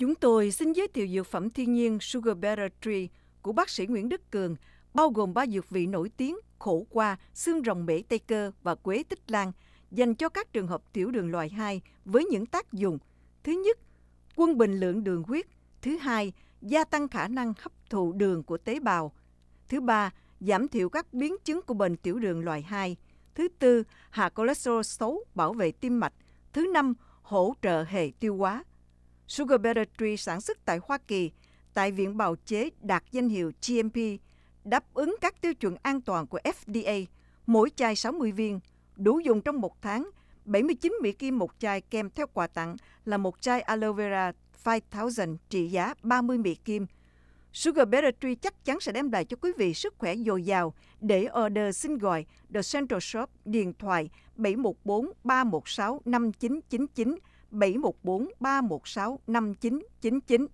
Chúng tôi xin giới thiệu dược phẩm thiên nhiên Sugar Better Tree của bác sĩ Nguyễn Đức Cường, bao gồm ba dược vị nổi tiếng khổ qua, xương rồng bể tây cơ và quế tích lan, dành cho các trường hợp tiểu đường loại 2 với những tác dụng. Thứ nhất, quân bình lượng đường huyết. Thứ hai, gia tăng khả năng hấp thụ đường của tế bào. Thứ ba, giảm thiểu các biến chứng của bệnh tiểu đường loại 2. Thứ tư, hạ cholesterol xấu bảo vệ tim mạch. Thứ năm, hỗ trợ hệ tiêu hóa. Sugar Sugarberry Tree sản xuất tại Hoa Kỳ, tại Viện Bào chế đạt danh hiệu GMP, đáp ứng các tiêu chuẩn an toàn của FDA, mỗi chai 60 viên, đủ dùng trong một tháng, 79 Mỹ Kim một chai kèm theo quà tặng là một chai aloe vera 5000 trị giá 30 Mỹ Kim. Sugar Sugarberry Tree chắc chắn sẽ đem lại cho quý vị sức khỏe dồi dào để order xin gọi The Central Shop điện thoại 714 316 5999 714 316 5999.